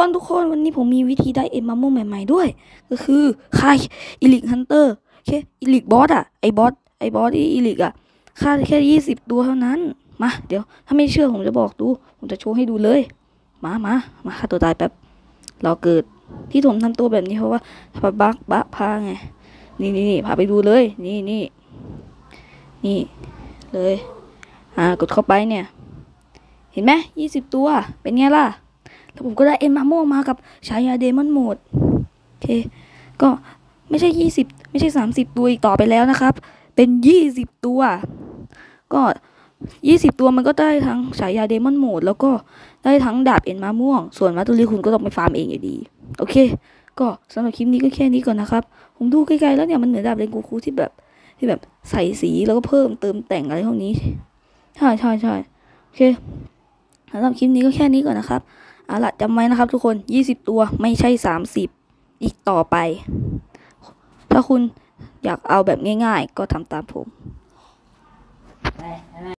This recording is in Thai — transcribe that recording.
อนทุกคนวันนี้ผมมีวิธีได้เอ็มมัมโมใหม่ๆด้วย ก็คือค่ายอิลิกฮันเตอร์แค่อิลิกบอสอะไอบอสไอบอสที่อิลิกอะค่าแค่ยี่สิบตัวเท่านั้น มา เดี๋ยว ถ้าไม่เชื่อผมจะบอกดู ผมจะโชว์ให้ดูเลย มามามาฆ่าตัวตายแป๊บเราเกิดที่ผมทำตัวแบบนี้เพราะว่าพาบักบะพาไง นี่นี่นี่พาไปดูเลย นี่นี่นี่เลยอ่ากดเข้าไปเนี่ยเห็นไหมยี่สิบตัว เป็นไงล่ะแล้วผมก็ได้เอ็นมาโมมากับฉายาเดมอนโหมดโอเค ก็ไม่ใช่20ไม่ใช่ 30 ตัวอีกต่อไปแล้วนะครับ เป็น20ตัวก็20 ตัวมันก็ได้ทั้งฉายาเดมอนโหมดแล้วก็ได้ทั้งดาบเอ็นมาม่วงส่วนมาตุลีคุณก็ต้องไปฟาร์มเองอยู่ดีโอเค ก็สำหรับคลิปนี้ก็แค่นี้ก่อนนะครับ ผมดูไกลๆแล้วเนี่ยมันเหมือนดาบเรนกูคูที่แบบ ที่แบบใส่สีแล้วก็เพิ่มเติมแต่งอะไรพวกนี้ใช่ใช่ใช่โอเคสำหรับคลิปนี้ก็แค่นี้ก่อนนะครับเอาละจำไว้นะครับทุกคน 20 ตัวไม่ใช่ 30 อีกต่อไป ถ้าคุณอยากเอาแบบง่ายๆ ก็ทำตามผม